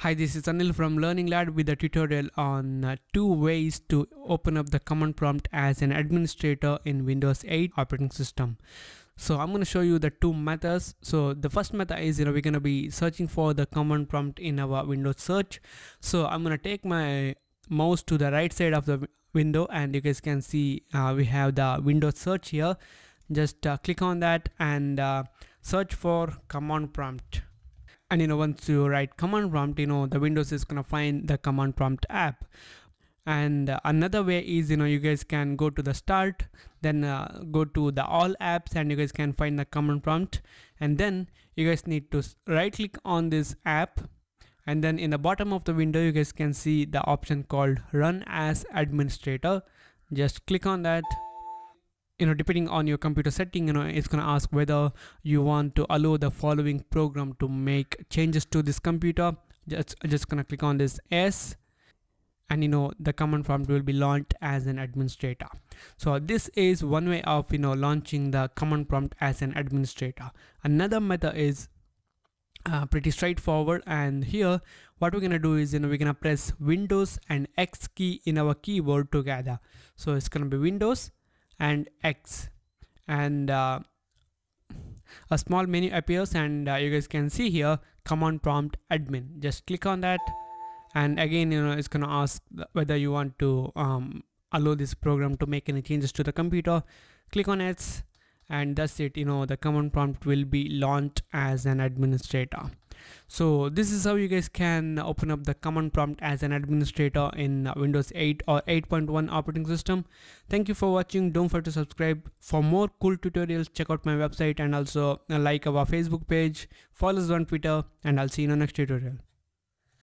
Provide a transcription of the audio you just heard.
Hi, this is Anil from Learning Lad with a tutorial on uh, two ways to open up the command prompt as an administrator in Windows 8 operating system. So I'm going to show you the two methods. So the first method is, you know, we're going to be searching for the command prompt in our Windows search. So I'm going to take my mouse to the right side of the window and you guys can see uh, we have the Windows search here. Just uh, click on that and uh, search for command prompt and you know once you write command prompt you know the windows is gonna find the command prompt app and another way is you know you guys can go to the start then uh, go to the all apps and you guys can find the command prompt and then you guys need to right click on this app and then in the bottom of the window you guys can see the option called run as administrator just click on that you know depending on your computer setting you know it's going to ask whether you want to allow the following program to make changes to this computer just just going to click on this s and you know the command prompt will be launched as an administrator so this is one way of you know launching the command prompt as an administrator another method is uh, pretty straightforward and here what we're gonna do is you know we're gonna press windows and x key in our keyboard together so it's gonna be windows and X and uh, a small menu appears and uh, you guys can see here command prompt admin just click on that and again you know it's gonna ask whether you want to um, allow this program to make any changes to the computer click on it and that's it you know the command prompt will be launched as an administrator so this is how you guys can open up the command prompt as an administrator in windows 8 or 8.1 operating system thank you for watching don't forget to subscribe for more cool tutorials check out my website and also like our facebook page follow us on twitter and i'll see you in the next tutorial